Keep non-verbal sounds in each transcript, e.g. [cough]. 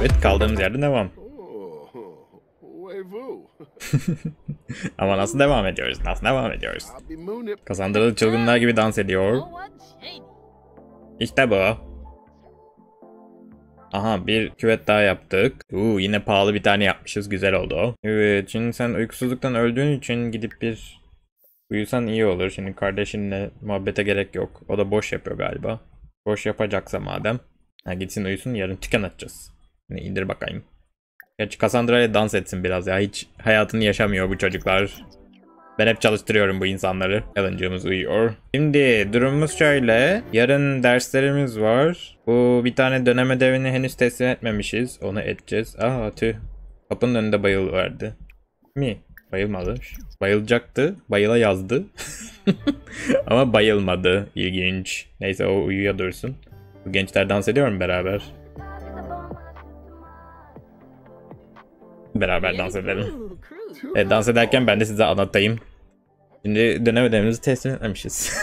Evet kaldığımız yerden devam. [laughs] Oh, [laughs] Ama nasıl devam ediyoruz? Nasıl devam ediyoruz? Kazandırdığı çılgınlar gibi dans ediyor. İşte bu. Aha bir küvet daha yaptık. Uu yine pahalı bir tane yapmışız. Güzel oldu. Evet şimdi sen uykusuzluktan öldüğün için gidip bir uyusan iyi olur. Şimdi kardeşinle muhabbete gerek yok. O da boş yapıyor galiba. Boş yapacaksa madem. Ha gitsin uyusun yarın çıkan atacağız. Şimdi hani indir bakayım. Gerçi Cassandra dans etsin biraz ya. Hiç hayatını yaşamıyor bu çocuklar. Ben hep çalıştırıyorum bu insanları. Yalancığımız uyuyor. Şimdi durumumuz şöyle. Yarın derslerimiz var. Bu bir tane dönem ödevini henüz teslim etmemişiz. Onu edeceğiz. Aha tüh. Kapının önünde bayıl verdi. Mi? Bayılmadı. Bayılacaktı. Bayıla yazdı. [laughs] Ama bayılmadı. İlginç. Neyse o uyuya dursun. Bu gençler dans ediyor mu beraber? beraber dans edelim. Evet, dans ederken ben de size anlatayım. Şimdi dönem ödevimizi teslim etmemişiz.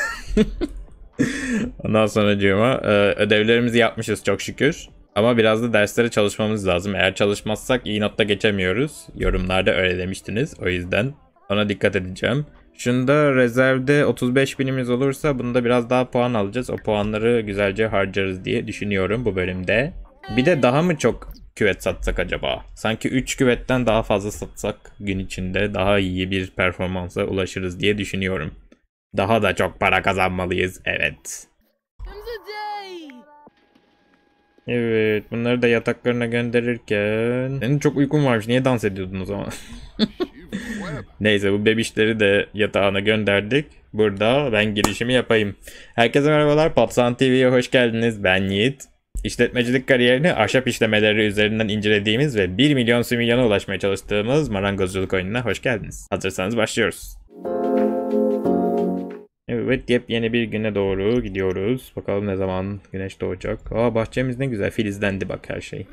[laughs] Ondan sonra diyorum e, ödevlerimizi yapmışız çok şükür. Ama biraz da derslere çalışmamız lazım. Eğer çalışmazsak iyi notta geçemiyoruz. Yorumlarda öyle demiştiniz. O yüzden ona dikkat edeceğim. Şunda rezervde 35 binimiz olursa bunda biraz daha puan alacağız. O puanları güzelce harcarız diye düşünüyorum bu bölümde. Bir de daha mı çok küvet satsak acaba? Sanki 3 küvetten daha fazla satsak gün içinde daha iyi bir performansa ulaşırız diye düşünüyorum. Daha da çok para kazanmalıyız evet. Evet bunları da yataklarına gönderirken... Senin çok uykun varmış niye dans ediyordun o zaman? [laughs] Neyse bu bebişleri de yatağına gönderdik. Burada ben girişimi yapayım. Herkese merhabalar. Popsan TV'ye hoş geldiniz. Ben Yiğit. İşletmecilik kariyerini ahşap işlemeleri üzerinden incelediğimiz ve 1 milyon similyona ulaşmaya çalıştığımız marangozculuk oyununa hoş geldiniz. Hazırsanız başlıyoruz. Evet yepyeni bir güne doğru gidiyoruz. Bakalım ne zaman güneş doğacak. Aa bahçemiz ne güzel filizlendi bak her şey.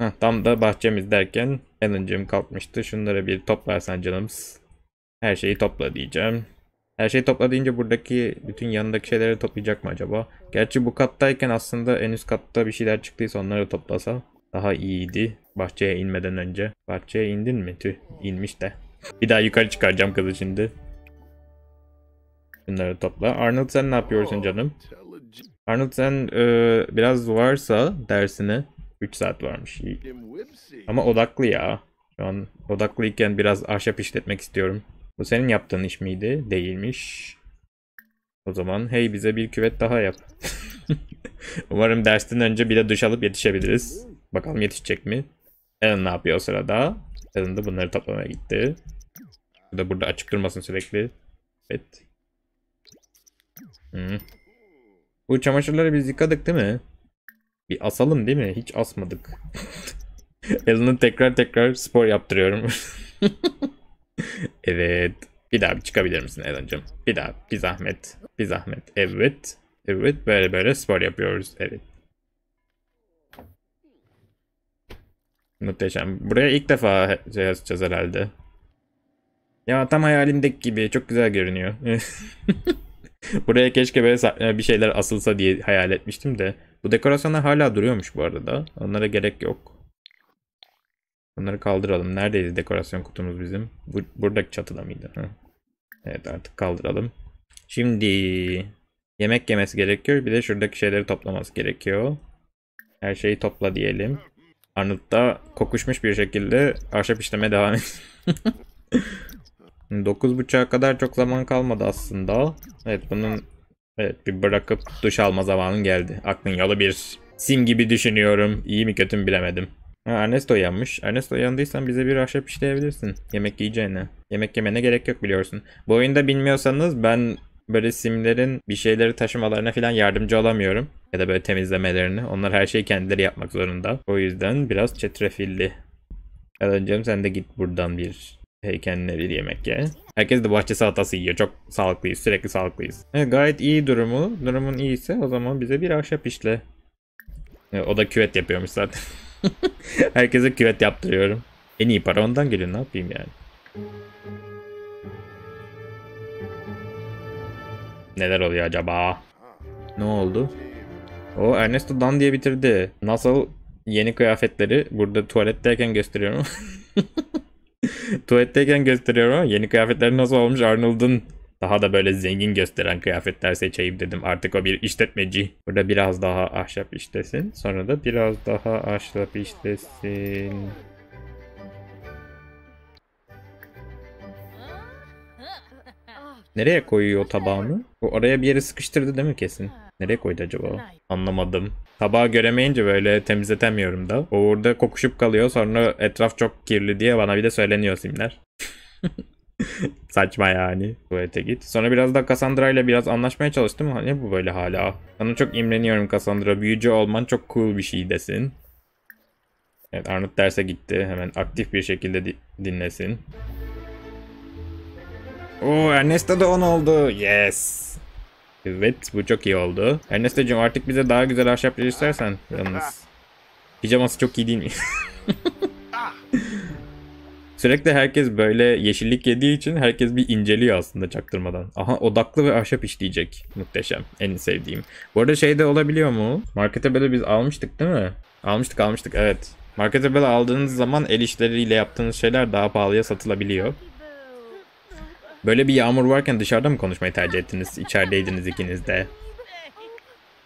Heh, tam da bahçemiz derken Alan'cığım kalkmıştı. Şunlara bir toplarsan canımız. Her şeyi topla diyeceğim. Her şeyi topla buradaki bütün yanındaki şeyleri toplayacak mı acaba? Gerçi bu kattayken aslında en üst katta bir şeyler çıktıysa onları toplasa daha iyiydi. Bahçeye inmeden önce. Bahçeye indin mi? Tüh inmiş de. Bir daha yukarı çıkaracağım kızı şimdi. Bunları topla. Arnold sen ne yapıyorsun oh, canım? Arnold sen e, biraz varsa dersine 3 saat varmış. Ama odaklı ya. Şu an odaklıyken biraz ahşap işletmek istiyorum. Bu senin yaptığın iş miydi? Değilmiş. O zaman hey bize bir küvet daha yap. [laughs] Umarım dersten önce bile duş alıp yetişebiliriz. Bakalım yetişecek mi? Alan ne yapıyor o sırada? Alan da bunları toplamaya gitti. Bu da burada açık durmasın sürekli. Evet. Hmm. Bu çamaşırları biz yıkadık değil mi? Bir asalım değil mi? Hiç asmadık. [laughs] Alan'ı tekrar tekrar spor yaptırıyorum. [laughs] [laughs] evet. Bir daha çıkabilir misin Elan'cığım? Bir daha. Bir zahmet. Bir zahmet. Evet. Evet. Böyle böyle spor yapıyoruz. Evet. Muhteşem. Buraya ilk defa şey yazacağız herhalde. Ya tam hayalimdeki gibi. Çok güzel görünüyor. [laughs] Buraya keşke böyle e, bir şeyler asılsa diye hayal etmiştim de. Bu dekorasyonlar hala duruyormuş bu arada. Onlara gerek yok. Bunları kaldıralım. Neredeydi dekorasyon kutumuz bizim? Bu, buradaki çatıda mıydı? Hı. Evet artık kaldıralım. Şimdi yemek yemesi gerekiyor. Bir de şuradaki şeyleri toplaması gerekiyor. Her şeyi topla diyelim. Arnold da kokuşmuş bir şekilde ahşap işleme devam ediyor. 9.30'a [laughs] kadar çok zaman kalmadı aslında. Evet bunun evet bir bırakıp duş alma zamanın geldi. Aklın yolu bir. Sim gibi düşünüyorum. İyi mi kötü mü bilemedim. Ha, Ernesto yanmış. Ernesto yandıysan bize bir ahşap işleyebilirsin. Yemek yiyeceğine. Yemek yemene gerek yok biliyorsun. Bu oyunda bilmiyorsanız ben böyle simlerin bir şeyleri taşımalarına falan yardımcı olamıyorum. Ya da böyle temizlemelerini. Onlar her şeyi kendileri yapmak zorunda. O yüzden biraz çetrefilli. Kadıncığım sen de git buradan bir heykeline bir yemek ye. Herkes de bahçe salatası yiyor. Çok sağlıklıyız. Sürekli sağlıklıyız. Evet, gayet iyi durumu. Durumun iyiyse o zaman bize bir ahşap işle. E, o da küvet yapıyormuş zaten. [laughs] [laughs] Herkese küvet yaptırıyorum. En iyi para ondan geliyor ne yapayım yani. Neler oluyor acaba? Ne oldu? O Ernesto Dan diye bitirdi. Nasıl yeni kıyafetleri burada tuvaletteyken gösteriyorum. [laughs] tuvaletteyken gösteriyorum ama yeni kıyafetleri nasıl olmuş Arnold'un daha da böyle zengin gösteren kıyafetler seçeyim dedim. Artık o bir işletmeci. Burada biraz daha ahşap işlesin. Sonra da biraz daha ahşap işlesin. Nereye koyuyor tabağını? O oraya bir yere sıkıştırdı değil mi kesin? Nereye koydu acaba? Anlamadım. Tabağı göremeyince böyle temizletemiyorum da. O orada kokuşup kalıyor sonra etraf çok kirli diye bana bir de söyleniyor simler. [laughs] [laughs] Saçma yani. Tuvalete git. Sonra biraz da Cassandra ile biraz anlaşmaya çalıştım. Ne hani bu böyle hala? Sana çok imreniyorum Cassandra. Büyücü olman çok cool bir şey desin. Evet Arnavut derse gitti. Hemen aktif bir şekilde di dinlesin. Oo Ernesto da 10 oldu. Yes. Evet bu çok iyi oldu. Ernesto'cum artık bize daha güzel ahşap istersen yalnız. Pijaması çok iyi değil mi? [laughs] Sürekli herkes böyle yeşillik yediği için herkes bir inceliyor aslında çaktırmadan. Aha odaklı ve ahşap işleyecek. Muhteşem. En sevdiğim. Bu arada şey de olabiliyor mu? Markete böyle biz almıştık değil mi? Almıştık almıştık evet. Markete böyle aldığınız zaman el işleriyle yaptığınız şeyler daha pahalıya satılabiliyor. Böyle bir yağmur varken dışarıda mı konuşmayı tercih ettiniz? İçerideydiniz ikiniz de.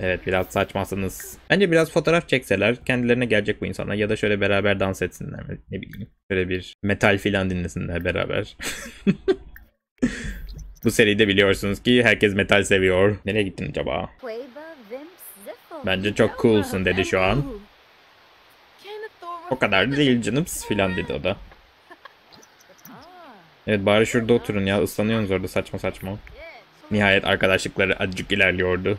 Evet biraz saçmasınız. Bence biraz fotoğraf çekseler kendilerine gelecek bu insanlar ya da şöyle beraber dans etsinler ne bileyim. Şöyle bir metal filan dinlesinler beraber. [laughs] bu seride biliyorsunuz ki herkes metal seviyor. Nereye gittin acaba? Bence çok coolsun dedi şu an. O kadar değil canım filan dedi o da. Evet bari şurada oturun ya ıslanıyorsunuz orada saçma saçma. Nihayet arkadaşlıkları acık ilerliyordu.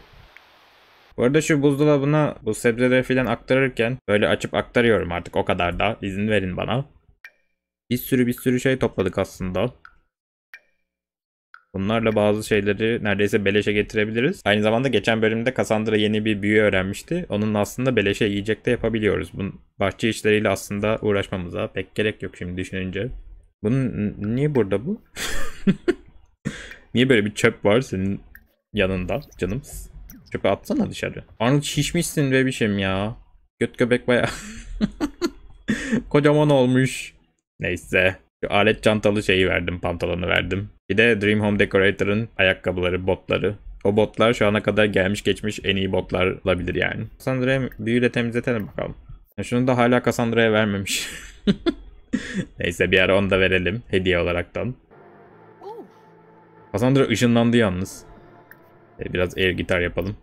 Bu arada şu buzdolabına bu sebzeleri filan aktarırken böyle açıp aktarıyorum artık o kadar da. izin verin bana. Bir sürü bir sürü şey topladık aslında. Bunlarla bazı şeyleri neredeyse beleşe getirebiliriz. Aynı zamanda geçen bölümde Cassandra yeni bir büyü öğrenmişti. Onun aslında beleşe yiyecek de yapabiliyoruz. Bu bahçe işleriyle aslında uğraşmamıza pek gerek yok şimdi düşününce. Bunun niye burada bu? [laughs] niye böyle bir çöp var senin yanında canım? Çöpe atsana dışarı. Arnold şişmişsin bebişim ya. Göt göbek baya. [laughs] Kocaman olmuş. Neyse. Şu alet çantalı şeyi verdim, pantolonu verdim. Bir de Dream Home Decorator'ın ayakkabıları, botları. O botlar şu ana kadar gelmiş geçmiş en iyi botlar olabilir yani. Cassandra'ya büyüyle temizletelim bakalım. şunu da hala Cassandra'ya vermemiş. [laughs] Neyse bir ara onu da verelim hediye olaraktan. Cassandra ışınlandı yalnız. E, biraz air gitar yapalım.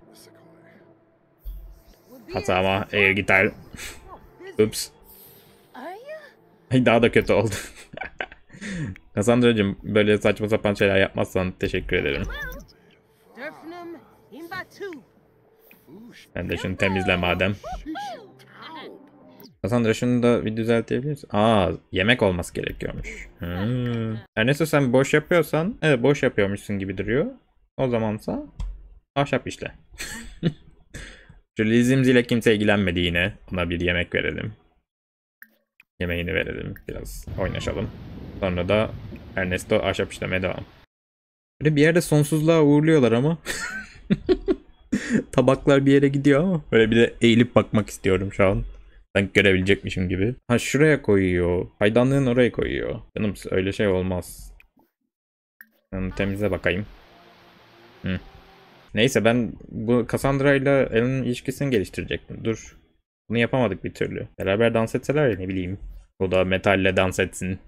Hata ama air gitar. Ups. Daha da kötü oldu. Cassandra'cığım [laughs] böyle saçma sapan şeyler yapmazsan teşekkür ederim. Ben de şunu temizle madem. Cassandra şunu da bir düzeltebiliriz. Aa yemek olması gerekiyormuş. Hmm. Ernesto sen boş yapıyorsan, evet boş yapıyormuşsun gibi duruyor. O zamansa Ahşap işte. Release'imiz ile kimse ilgilenmedi yine. Ona bir yemek verelim. Yemeğini verelim. Biraz oynaşalım. Sonra da Ernesto ahşap işlemeye devam. Böyle bir yerde sonsuzluğa uğurluyorlar ama. [laughs] Tabaklar bir yere gidiyor ama. Böyle bir de eğilip bakmak istiyorum şu an. Sanki görebilecekmişim gibi. Ha şuraya koyuyor. Haydanlığın oraya koyuyor. Canım öyle şey olmaz. Yani temize bakayım. Hı. Neyse ben bu Cassandra ile Alan'ın ilişkisini geliştirecektim. Dur. Bunu yapamadık bir türlü. Beraber dans etseler ya ne bileyim. O da metalle dans etsin.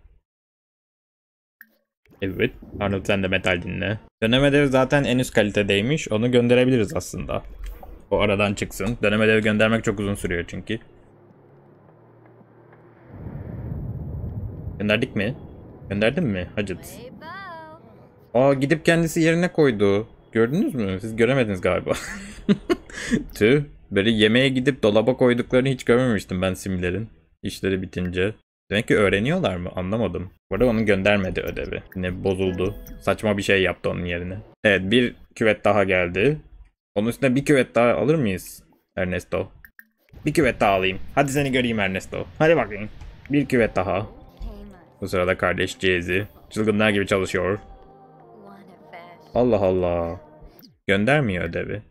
Evet. Arnold sen de metal dinle. Dönem ödevi zaten en üst kalitedeymiş. Onu gönderebiliriz aslında. O aradan çıksın. Dönem ödevi göndermek çok uzun sürüyor çünkü. Gönderdik mi? Gönderdin mi? Hacıt. Aa gidip kendisi yerine koydu. Gördünüz mü? Siz göremediniz galiba. [laughs] Tüh. Böyle yemeğe gidip dolaba koyduklarını hiç görmemiştim ben simlerin. İşleri bitince. Demek ki öğreniyorlar mı? Anlamadım. Bu arada onun göndermedi ödevi. Yine bozuldu. Saçma bir şey yaptı onun yerine. Evet bir küvet daha geldi. Onun üstüne bir küvet daha alır mıyız? Ernesto. Bir küvet daha alayım. Hadi seni göreyim Ernesto. Hadi bakayım. Bir küvet daha. Bu sırada kardeş Jezi. Çılgınlar gibi çalışıyor. Allah Allah. Göndermiyor ödevi.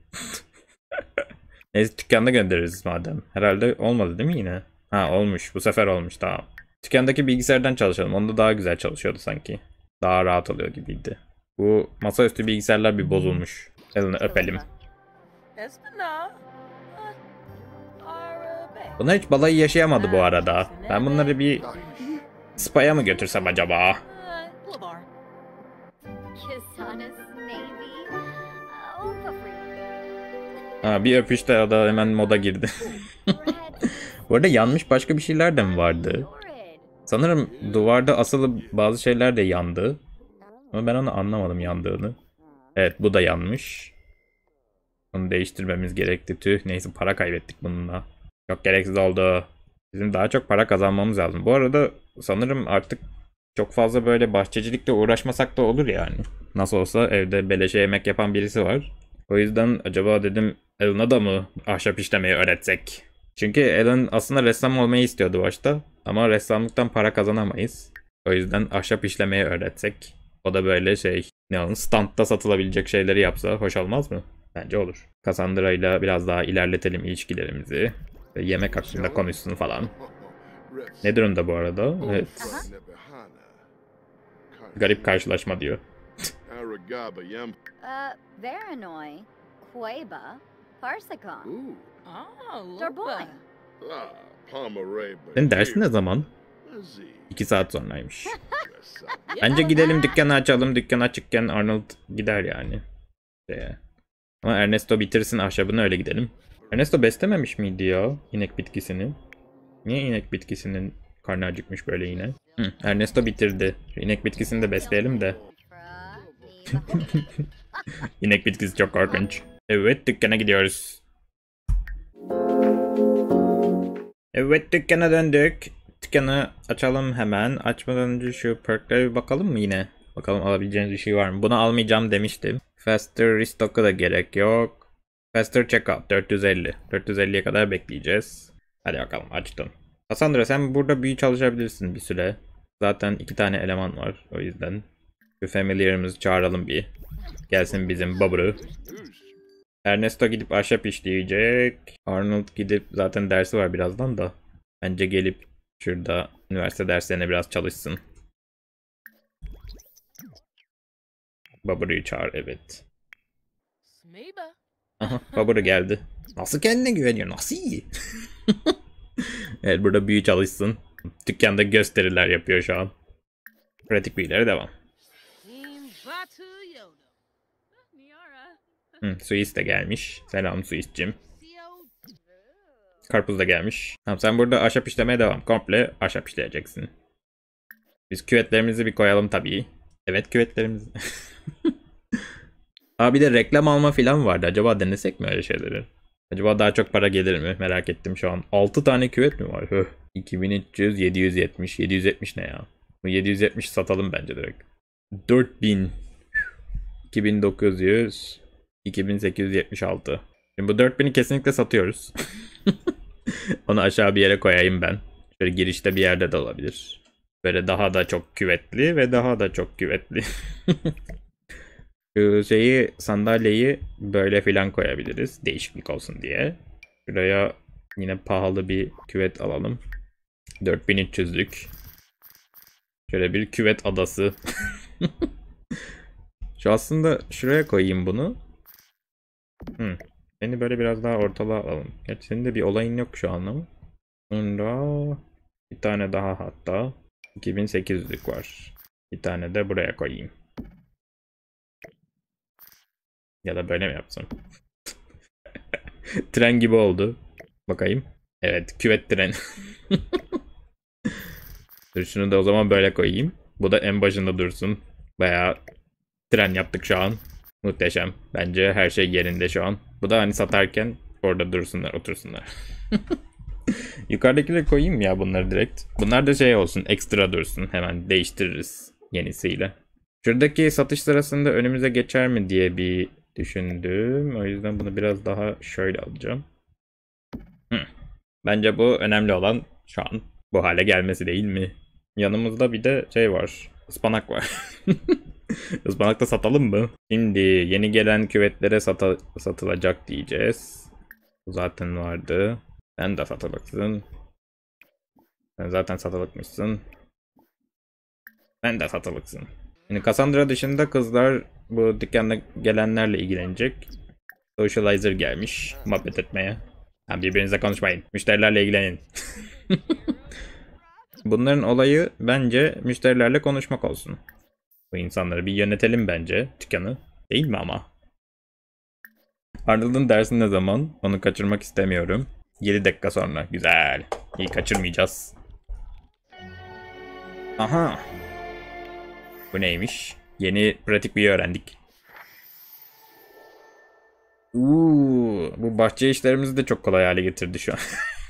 [laughs] Neyse dükkanda göndeririz madem. Herhalde olmadı değil mi yine? Ha olmuş. Bu sefer olmuş tamam. Dükkandaki bilgisayardan çalışalım. Onda daha güzel çalışıyordu sanki. Daha rahat oluyor gibiydi. Bu masaüstü bilgisayarlar bir bozulmuş. Elini öpelim. Bunlar hiç balayı yaşayamadı bu arada. Ben bunları bir spaya mı götürsem acaba? Ha bir öpüşte o da hemen moda girdi. [laughs] Bu arada yanmış başka bir şeyler de mi vardı? Sanırım duvarda asılı bazı şeyler de yandı. Ama ben onu anlamadım yandığını. Evet bu da yanmış. Onu değiştirmemiz gerekti. Tüh neyse para kaybettik bununla. Çok gereksiz oldu. Bizim daha çok para kazanmamız lazım. Bu arada sanırım artık çok fazla böyle bahçecilikle uğraşmasak da olur yani. Nasıl olsa evde beleşe yemek yapan birisi var. O yüzden acaba dedim Alan'a da mı ahşap işlemeyi öğretsek? Çünkü Alan aslında ressam olmayı istiyordu başta ama ressamlıktan para kazanamayız. O yüzden ahşap işlemeyi öğretsek o da böyle şey ne onun standta satılabilecek şeyleri yapsa hoş olmaz mı? Bence olur. Cassandra ile biraz daha ilerletelim ilişkilerimizi. Ve yemek hakkında konuşsun falan. Ne durumda bu arada? Evet. Garip karşılaşma diyor. Gaba Yum. Uh, Varanoi, Quaba, Parsicon. Ooh. Ah, Pomereba. Senin dersin ne zaman? İki saat sonraymış. [laughs] Bence gidelim dükkanı açalım. Dükkan açıkken Arnold gider yani. Ee, ama Ernesto bitirsin ahşabını öyle gidelim. Ernesto beslememiş miydi ya inek bitkisini? Niye inek bitkisinin karnı acıkmış böyle yine? Hı, Ernesto bitirdi. İnek bitkisini de besleyelim de. [laughs] İnek bitkisi çok korkunç. Evet dükkana gidiyoruz. Evet dükkana döndük. Dükkanı açalım hemen. Açmadan önce şu perklere bir bakalım mı yine? Bakalım alabileceğiniz bir şey var mı? Bunu almayacağım demiştim. Faster restock'a da gerek yok. Faster checkout 450. 450'ye kadar bekleyeceğiz. Hadi bakalım açtım. Cassandra sen burada büyü çalışabilirsin bir süre. Zaten iki tane eleman var o yüzden. Şu familiar'ımızı çağıralım bir. Gelsin bizim babırı. Ernesto gidip ahşap işleyecek. Arnold gidip zaten dersi var birazdan da. Bence gelip şurada üniversite derslerine biraz çalışsın. Babırı'yı çağır evet. Aha Babırı geldi. Nasıl kendine güveniyor? Nasıl iyi? [laughs] evet burada büyü çalışsın. Dükkanda gösteriler yapıyor şu an. Pratik büyülere devam. Hı, Suis de gelmiş. Selam Suis'cim. Karpuz da gelmiş. Tamam sen burada ahşap işlemeye devam. Komple ahşap işleyeceksin. Biz küvetlerimizi bir koyalım tabii. Evet küvetlerimizi. [laughs] Aa bir de reklam alma falan vardı. Acaba denesek mi öyle şeyleri? Acaba daha çok para gelir mi? Merak ettim şu an. 6 tane küvet mi var? Höh. 2300, 770. 770 ne ya? Bu 770 satalım bence direkt. 4000. 2900. 2876. Şimdi bu 4000'i kesinlikle satıyoruz. [laughs] Onu aşağı bir yere koyayım ben. Şöyle girişte bir yerde de olabilir. Böyle daha da çok küvetli ve daha da çok küvetli. [laughs] Şu şeyi sandalyeyi böyle filan koyabiliriz. Değişiklik olsun diye. Şuraya yine pahalı bir küvet alalım. 4300'lük. Şöyle bir küvet adası. [laughs] Şu aslında şuraya koyayım bunu. Hı. Seni böyle biraz daha ortalığa alalım. Gerçi senin de bir olayın yok şu mı? Sonra bir tane daha hatta 2800'lük var. Bir tane de buraya koyayım. Ya da böyle mi yapsam? [laughs] tren gibi oldu. Bakayım. Evet küvet tren. [laughs] Dur şunu da o zaman böyle koyayım. Bu da en başında dursun. Baya tren yaptık şu an. Muhteşem. Bence her şey yerinde şu an. Bu da hani satarken orada dursunlar, otursunlar. [laughs] Yukarıdakileri koyayım ya bunları direkt. Bunlar da şey olsun, ekstra dursun. Hemen değiştiririz yenisiyle. Şuradaki satış sırasında önümüze geçer mi diye bir düşündüm. O yüzden bunu biraz daha şöyle alacağım. Hı. Bence bu önemli olan şu an bu hale gelmesi değil mi? Yanımızda bir de şey var. Ispanak var. [laughs] [laughs] Ispanakta satalım mı? Şimdi yeni gelen küvetlere sata satılacak diyeceğiz. Bu zaten vardı. Sen de satılıksın. Sen zaten satılıkmışsın. Sen de satılıksın. Yani Cassandra dışında kızlar bu dükkanda gelenlerle ilgilenecek. Socializer gelmiş muhabbet etmeye. Yani birbirinize konuşmayın. Müşterilerle ilgilenin. [laughs] Bunların olayı bence müşterilerle konuşmak olsun. Bu insanları bir yönetelim bence dükkanı. Değil mi ama? Arnold'un dersi ne zaman? Onu kaçırmak istemiyorum. 7 dakika sonra. Güzel. İyi kaçırmayacağız. Aha. Bu neymiş? Yeni pratik bir öğrendik. Uuu, bu bahçe işlerimizi de çok kolay hale getirdi şu an. [laughs]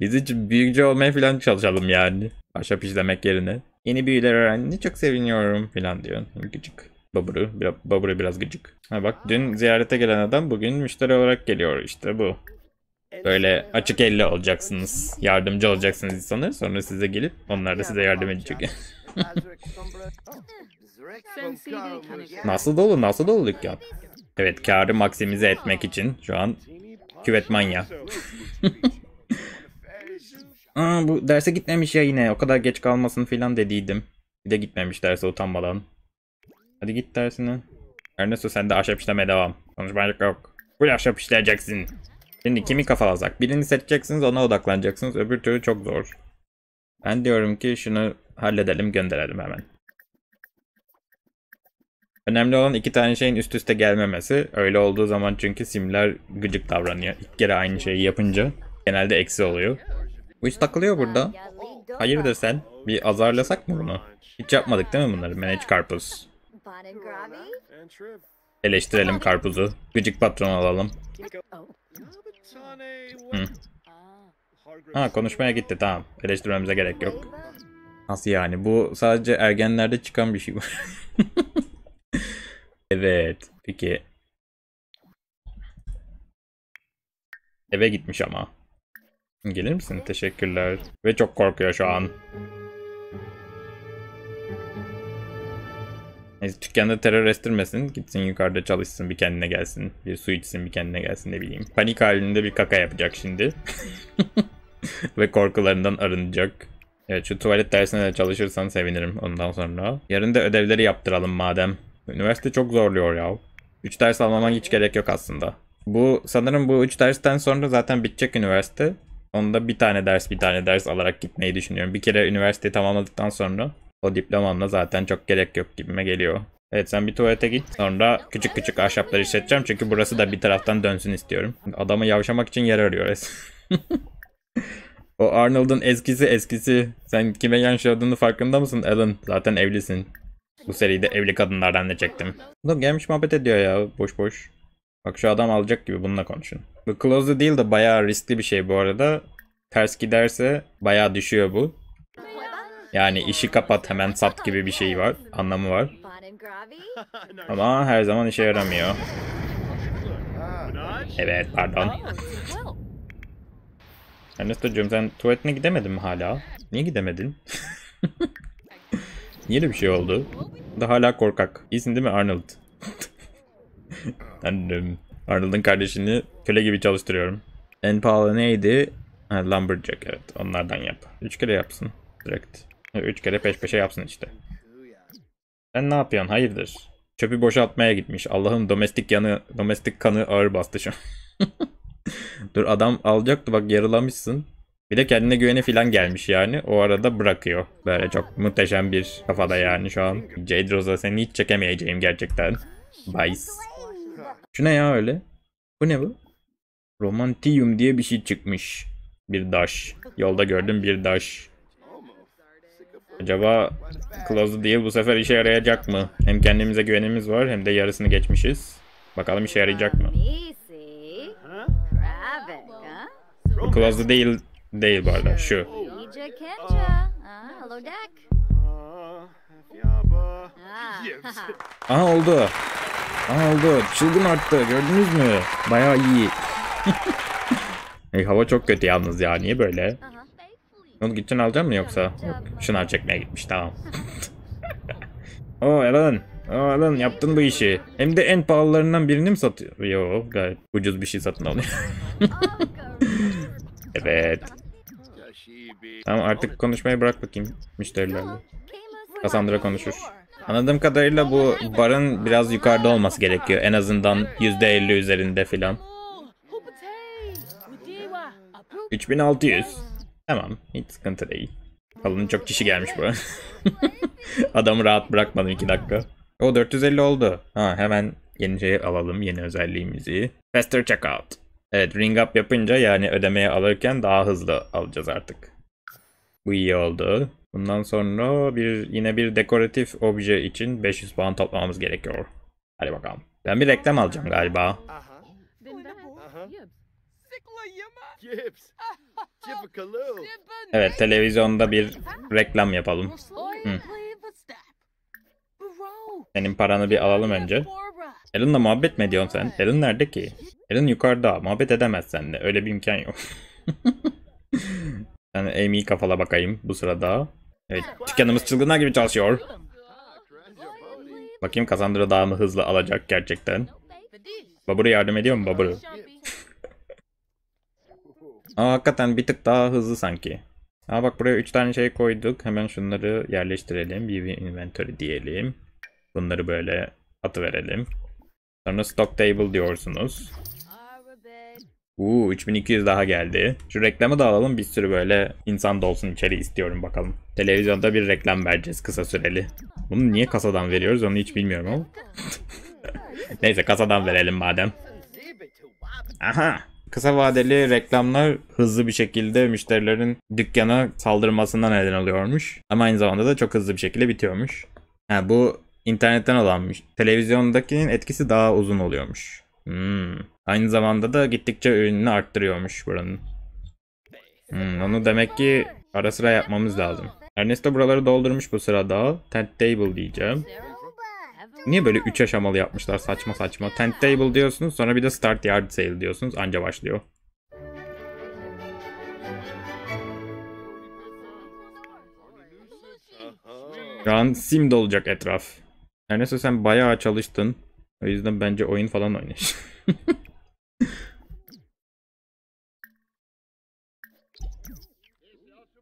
Biz hiç büyükçe olmaya falan çalışalım yani. Ahşap işlemek yerine. Yeni büyüler öğrendiğinde çok seviniyorum falan diyor. Hani gıcık. Baburu, biraz, baburu biraz gıcık. Ha bak dün ziyarete gelen adam bugün müşteri olarak geliyor işte bu. Böyle açık elle olacaksınız. Yardımcı olacaksınız insanlar. sonra size gelip onlar da size yardım edecek. [laughs] nasıl dolu nasıl dolu dükkan. Evet karı maksimize etmek için şu an küvet manya. [laughs] Aa bu derse gitmemiş ya yine. O kadar geç kalmasın filan dediydim. Bir de gitmemiş derse utanmadan. Hadi git dersine. Ernesto sen de ahşap işleme devam. Konuşmacık yok. Bu ahşap işleyeceksin. Şimdi kimi kafalasak? Birini seçeceksiniz ona odaklanacaksınız. Öbür türlü çok zor. Ben diyorum ki şunu halledelim gönderelim hemen. Önemli olan iki tane şeyin üst üste gelmemesi. Öyle olduğu zaman çünkü simler gıcık davranıyor. İlk kere aynı şeyi yapınca genelde eksi oluyor. Witch takılıyor burada. Hayırdır sen? Bir azarlasak mı bunu? Hiç yapmadık değil mi bunları? Manage karpuz. Eleştirelim karpuzu. Gıcık patron alalım. Hı. Ha konuşmaya gitti tamam. Eleştirmemize gerek yok. Nasıl yani? Bu sadece ergenlerde çıkan bir şey var. [laughs] evet. Peki. Eve gitmiş ama. Gelir misin? Teşekkürler. Ve çok korkuyor şu an. Neyse dükkanda terör estirmesin. Gitsin yukarıda çalışsın bir kendine gelsin. Bir su içsin bir kendine gelsin ne bileyim. Panik halinde bir kaka yapacak şimdi. [laughs] Ve korkularından arınacak. Evet şu tuvalet dersine de çalışırsan sevinirim ondan sonra. Yarın da ödevleri yaptıralım madem. Üniversite çok zorluyor ya. 3 ders almaman hiç gerek yok aslında. Bu sanırım bu 3 dersten sonra zaten bitecek üniversite. Onda bir tane ders bir tane ders alarak gitmeyi düşünüyorum. Bir kere üniversiteyi tamamladıktan sonra o diplomamla zaten çok gerek yok gibime geliyor. Evet sen bir tuvalete git. Sonra küçük küçük ahşapları işleteceğim. Çünkü burası da bir taraftan dönsün istiyorum. Adamı yavşamak için yer arıyor [laughs] o Arnold'un eskisi eskisi. Sen kime yaşadığını farkında mısın Alan? Zaten evlisin. Bu seride evli kadınlardan ne çektim. Adam gelmiş muhabbet ediyor ya boş boş. Bak şu adam alacak gibi bununla konuşun. Bu close değil de bayağı riskli bir şey bu arada. Ters giderse bayağı düşüyor bu. Yani işi kapat hemen sat gibi bir şey var. Anlamı var. Ama her zaman işe yaramıyor. Evet pardon. Ernesto'cum sen tuvaletine gidemedin mi hala? Niye gidemedin? [laughs] Niye bir şey oldu? Da hala korkak. İyisin değil mi Arnold? [laughs] Annem. Arnold'un kardeşini köle gibi çalıştırıyorum. En pahalı neydi? Ha, Lumberjack evet onlardan yap. Üç kere yapsın direkt. Üç kere peş peşe yapsın işte. Sen ne yapıyorsun? Hayırdır? Çöpü boşaltmaya gitmiş. Allah'ım domestik yanı, domestik kanı ağır bastı şu an. [laughs] Dur adam alacaktı bak yarılamışsın. Bir de kendine güvene filan gelmiş yani. O arada bırakıyor. Böyle çok muhteşem bir kafada yani şu an. Jade Rose'a seni hiç çekemeyeceğim gerçekten. Bye. Şu ne ya öyle? Bu ne bu? Romantium diye bir şey çıkmış. Bir daş. Yolda gördüm bir daş. Acaba Close diye bu sefer işe yarayacak mı? Hem kendimize güvenimiz var hem de yarısını geçmişiz. Bakalım işe yarayacak mı? Bu Close'da değil, değil bu arada. Şu. Aha oldu. Aldı. Çılgın arttı. Gördünüz mü? Bayağı iyi. [laughs] e, hava çok kötü yalnız ya. Niye böyle? Onu gittin alacak mı yoksa? Yok. Şunlar çekmeye gitmiş. Tamam. [laughs] Oo Alan. Oo Alan yaptın bu işi. Hem de en pahalılarından birini mi satıyor? Yo gayet ucuz bir şey satın alıyor. [laughs] evet. Tamam artık konuşmayı bırak bakayım müşterilerle. Cassandra konuşur. Anladığım kadarıyla bu barın biraz yukarıda olması gerekiyor. En azından %50 üzerinde filan. 3600. Tamam. Hiç sıkıntı değil. Kalın çok kişi gelmiş bu. [laughs] Adamı rahat bırakmadım 2 dakika. O 450 oldu. Ha hemen yeni şey alalım. Yeni özelliğimizi. Faster checkout. Evet ring up yapınca yani ödemeye alırken daha hızlı alacağız artık. Bu iyi oldu. Bundan sonra bir yine bir dekoratif obje için 500 puan toplamamız gerekiyor. Hadi bakalım. Ben bir reklam alacağım galiba. Evet televizyonda bir reklam yapalım. Hı. Senin paranı bir alalım önce. Elin'le muhabbet mi ediyorsun sen? Elin nerede ki? Elin yukarıda. Muhabbet edemez seninle. Öyle bir imkan yok. [laughs] Ben Amy'yi kafala bakayım bu sırada. Evet, dükkanımız çılgınlar gibi çalışıyor. Bakayım Cassandra daha mı hızlı alacak gerçekten. Baburu yardım ediyor mu Baburu? [laughs] Aa, hakikaten bir tık daha hızlı sanki. Aa, bak buraya 3 tane şey koyduk. Hemen şunları yerleştirelim. Bir inventory diyelim. Bunları böyle atıverelim. Sonra stock table diyorsunuz. Uuu 3200 daha geldi. Şu reklamı da alalım bir sürü böyle insan dolsun içeri istiyorum bakalım. Televizyonda bir reklam vereceğiz kısa süreli. Bunu niye kasadan veriyoruz onu hiç bilmiyorum ama. [laughs] Neyse kasadan verelim madem. Aha kısa vadeli reklamlar hızlı bir şekilde müşterilerin dükkana saldırmasına neden oluyormuş. Ama aynı zamanda da çok hızlı bir şekilde bitiyormuş. Ha, bu internetten olanmış. Televizyondakinin etkisi daha uzun oluyormuş. Hmm. Aynı zamanda da gittikçe ürününü arttırıyormuş buranın. Hmm, onu demek ki ara sıra yapmamız lazım. Ernesto buraları doldurmuş bu sırada. Tent table diyeceğim. Niye böyle 3 aşamalı yapmışlar saçma saçma. Tent table diyorsunuz sonra bir de start yard sale diyorsunuz anca başlıyor. Şu an sim dolacak etraf. Ernesto sen bayağı çalıştın. O yüzden bence oyun falan oynuyorsun. [laughs]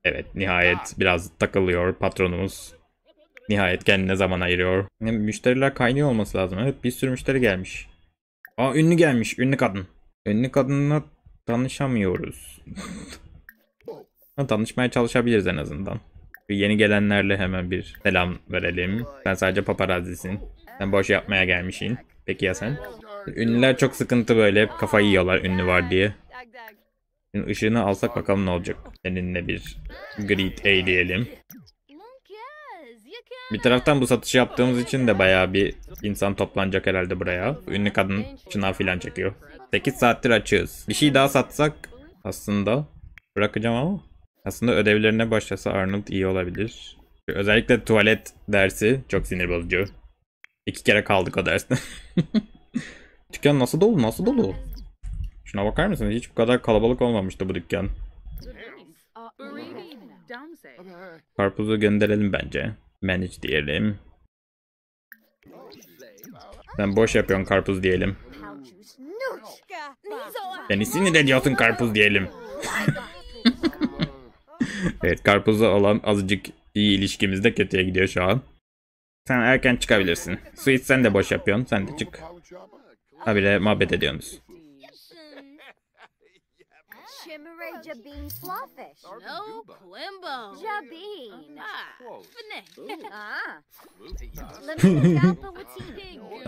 Evet nihayet biraz takılıyor patronumuz. Nihayet kendine zaman ayırıyor. Müşteriler kaynıyor olması lazım. Evet bir sürü müşteri gelmiş. Aa ünlü gelmiş. Ünlü kadın. Ünlü kadınla tanışamıyoruz. [laughs] Tanışmaya çalışabiliriz en azından. Yeni gelenlerle hemen bir selam verelim. Sen sadece paparazisin. Sen boş yapmaya gelmişsin. Peki ya sen? Ünlüler çok sıkıntı böyle hep kafayı yiyorlar ünlü var diye. Şimdi ışığını alsak bakalım ne olacak. Seninle bir greet eğleyelim. Bir taraftan bu satışı yaptığımız için de bayağı bir insan toplanacak herhalde buraya. Ünlü kadın çınar filan çekiyor. 8 saattir açıyoruz. Bir şey daha satsak aslında bırakacağım ama aslında ödevlerine başlasa Arnold iyi olabilir. Özellikle tuvalet dersi çok sinir bozucu. İki kere kaldık o derste. [laughs] Dükkan nasıl dolu nasıl dolu? Şuna bakar mısınız? Hiç bu kadar kalabalık olmamıştı bu dükkan. Karpuzu gönderelim bence. Manage diyelim. Sen boş yapıyorsun karpuz diyelim. Beni sinir ediyorsun karpuz diyelim. [laughs] evet karpuzu olan azıcık iyi ilişkimiz de kötüye gidiyor şu an. Sen erken çıkabilirsin. Sweet sen de boş yapıyorsun. Sen de çık. Habire muhabbet ediyorsunuz. marry Jabeen Slawfish? No, Quimbo. Jabeen. [laughs] Ah,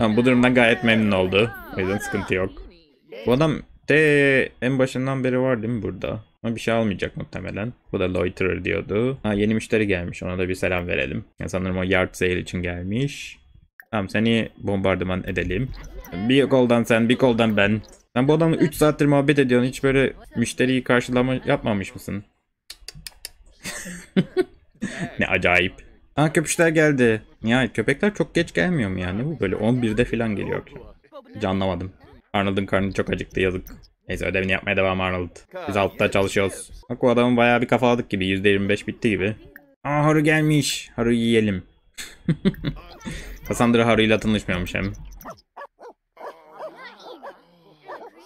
Ama [laughs] bu durumdan gayet memnun oldu. O yüzden sıkıntı yok. Bu adam de en başından beri var değil mi burada? Ama bir şey almayacak muhtemelen. Bu da loiterer diyordu. Ha yeni müşteri gelmiş. Ona da bir selam verelim. Yani sanırım o yard sale için gelmiş. Tamam seni bombardıman edelim. Bir koldan sen, bir koldan ben. Sen bu adamla 3 saattir muhabbet ediyorsun. Hiç böyle müşteriyi karşılama yapmamış mısın? [laughs] ne acayip. Aa köpüşler geldi. Ya köpekler çok geç gelmiyor mu yani? Bu böyle 11'de falan geliyor. Canlamadım. Arnold'un karnı çok acıktı yazık. Neyse ödevini yapmaya devam Arnold. Biz altta çalışıyoruz. Bak o adamın bayağı bir kafaladık gibi. %25 bitti gibi. Aa Haru gelmiş. haru yiyelim. [laughs] Cassandra Haru ile tanışmıyormuş hem.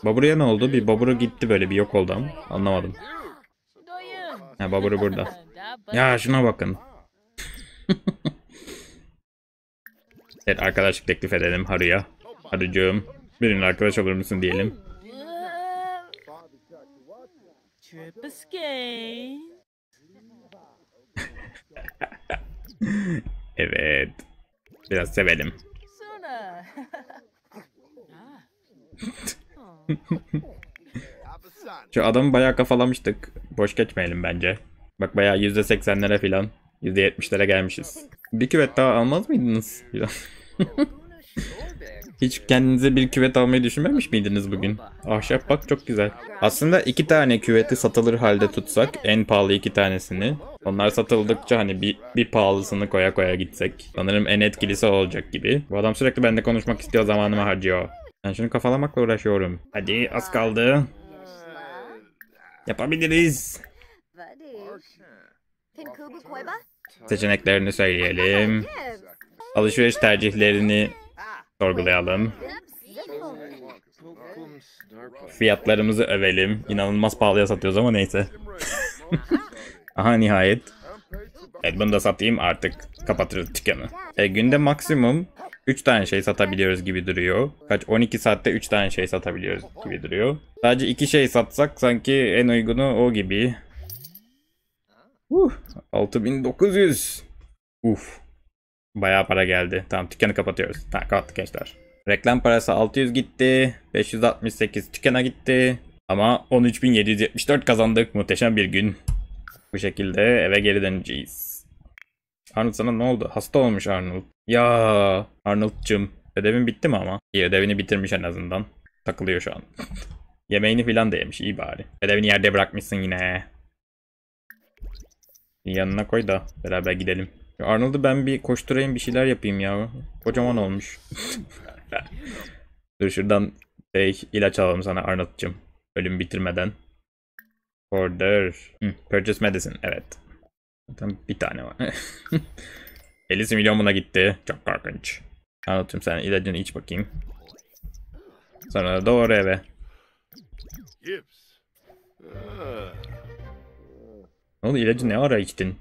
Baburu'ya ne oldu? Bir Baburu gitti böyle bir yok oldu ama. Anlamadım. Ha Baburu burada. Ya şuna bakın. [laughs] evet arkadaşlık teklif edelim Haru'ya. Haru'cuğum benimle arkadaş olur musun diyelim. [laughs] evet. Biraz sevelim. [laughs] Şu adamı bayağı kafalamıştık. Boş geçmeyelim bence. Bak bayağı %80'lere filan. %70'lere gelmişiz. Bir küvet daha almaz mıydınız? [laughs] Hiç kendinize bir küvet almayı düşünmemiş miydiniz bugün? Ahşap bak çok güzel. Aslında iki tane küveti satılır halde tutsak en pahalı iki tanesini. Onlar satıldıkça hani bir, bir pahalısını koya koya gitsek. Sanırım en etkilisi olacak gibi. Bu adam sürekli bende konuşmak istiyor zamanımı harcıyor. Ben şunu kafalamakla uğraşıyorum. Hadi az kaldı. Yapabiliriz. Seçeneklerini söyleyelim. Alışveriş tercihlerini sorgulayalım. Fiyatlarımızı övelim. İnanılmaz pahalıya satıyoruz ama neyse. [laughs] Aha nihayet. Evet bunu da satayım artık kapatırız dükkanı. E, günde maksimum 3 tane şey satabiliyoruz gibi duruyor. Kaç 12 saatte 3 tane şey satabiliyoruz gibi duruyor. Sadece 2 şey satsak sanki en uygunu o gibi. Uh, 6900. Uf. Bayağı para geldi. Tamam dükkanı kapatıyoruz. Tamam kapattık gençler. Reklam parası 600 gitti. 568 dükkana gitti. Ama 13774 kazandık. Muhteşem bir gün. Bu şekilde eve geri döneceğiz. Arnold sana ne oldu? Hasta olmuş Arnold. Ya Arnold'cum ödevin bitti mi ama? İyi ödevini bitirmiş en azından. Takılıyor şu an. [laughs] Yemeğini filan da yemiş iyi bari. Ödevini yerde bırakmışsın yine. Yanına koy da beraber gidelim. Arnold'u ben bir koşturayım bir şeyler yapayım ya. Kocaman olmuş. [laughs] Dur şuradan şey, ilaç alalım sana Arnold'cum. Ölüm bitirmeden. Order. Hmm, purchase medicine evet. Tam bir tane var. [laughs] 50 milyon buna gitti. Çok korkunç. Anlatıyorum sen ilacını iç bakayım. Sonra da doğru eve. Ne oldu ilacı ne ara içtin?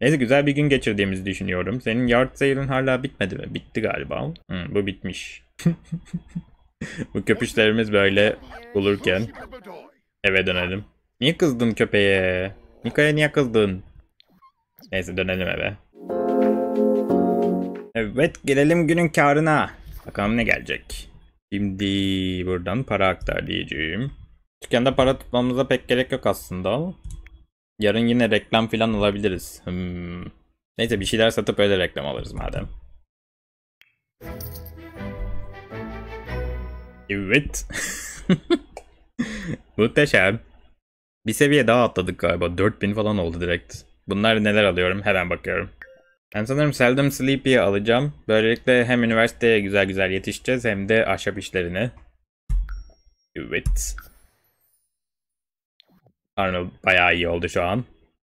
Neyse güzel bir gün geçirdiğimizi düşünüyorum. Senin yard sale'ın hala bitmedi mi? Bitti galiba. Hı, bu bitmiş. [laughs] bu köpüşlerimiz böyle olurken eve dönelim. Niye kızdın köpeğe? Nika'ya niye kızdın? Neyse dönelim eve. Evet gelelim günün karına. Bakalım ne gelecek. Şimdi buradan para aktar diyeceğim. Dükkanda para tutmamıza pek gerek yok aslında Yarın yine reklam falan alabiliriz. Hmm. Neyse bir şeyler satıp öyle reklam alırız madem. Evet. [laughs] Muhteşem. Bir seviye daha atladık galiba. 4000 falan oldu direkt. Bunlar neler alıyorum hemen bakıyorum. Ben sanırım Seldom Sleepy'yi alacağım. Böylelikle hem üniversiteye güzel güzel yetişeceğiz hem de ahşap işlerini. Evet. Arnold bayağı iyi oldu şu an.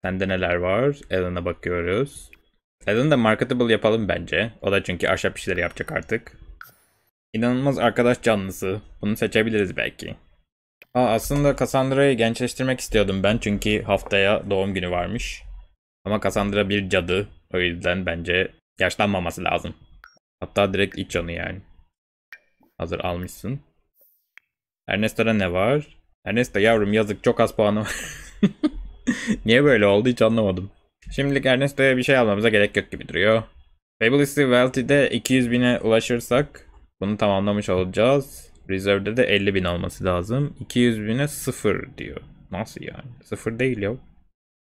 Sende neler var? Ellen'a bakıyoruz. Ellen'ı da marketable yapalım bence. O da çünkü ahşap işleri yapacak artık. İnanılmaz arkadaş canlısı. Bunu seçebiliriz belki. Aa, aslında Cassandra'yı gençleştirmek istiyordum ben çünkü haftaya doğum günü varmış. Ama Cassandra bir cadı. O yüzden bence yaşlanmaması lazım. Hatta direkt iç yanı yani. Hazır almışsın. Ernesto'da ne var? Ernesto yavrum yazık çok az puanı var. [laughs] Niye böyle oldu hiç anlamadım. Şimdilik Ernesto'ya bir şey almamıza gerek yok gibi duruyor. Fabulous'ı Wealthy'de 200 bine ulaşırsak bunu tamamlamış olacağız. Reserve'de de 50 bin olması lazım. 200 bine 0 diyor. Nasıl yani? 0 değil yok.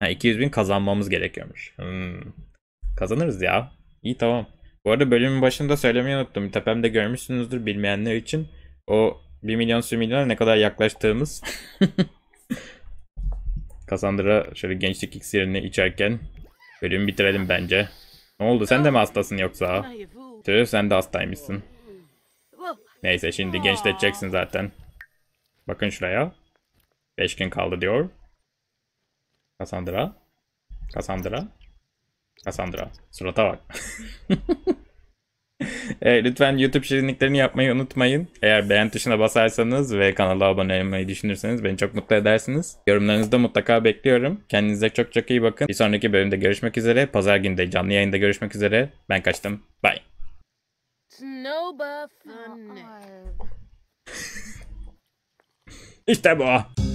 Ha, 200 bin kazanmamız gerekiyormuş. Hmm. Kazanırız ya. İyi tamam. Bu arada bölümün başında söylemeyi unuttum. Tepemde görmüşsünüzdür bilmeyenler için. O 1 milyon sürmilyona ne kadar yaklaştığımız. [laughs] Kassandra şöyle gençlik iksirini içerken bölümü bitirelim bence. Ne oldu sen de mi hastasın yoksa? Tüh sen de hastaymışsın. Neyse şimdi gençleşeceksin zaten. Bakın şuraya. 5 gün kaldı diyor. Cassandra. Cassandra. Cassandra. Surata bak. [laughs] e, lütfen YouTube şirinliklerini yapmayı unutmayın. Eğer beğen tuşuna basarsanız ve kanala abone olmayı düşünürseniz beni çok mutlu edersiniz. Yorumlarınızı da mutlaka bekliyorum. Kendinize çok çok iyi bakın. Bir sonraki bölümde görüşmek üzere. Pazar günü de canlı yayında görüşmek üzere. Ben kaçtım. Bye. Snowba fun. bu.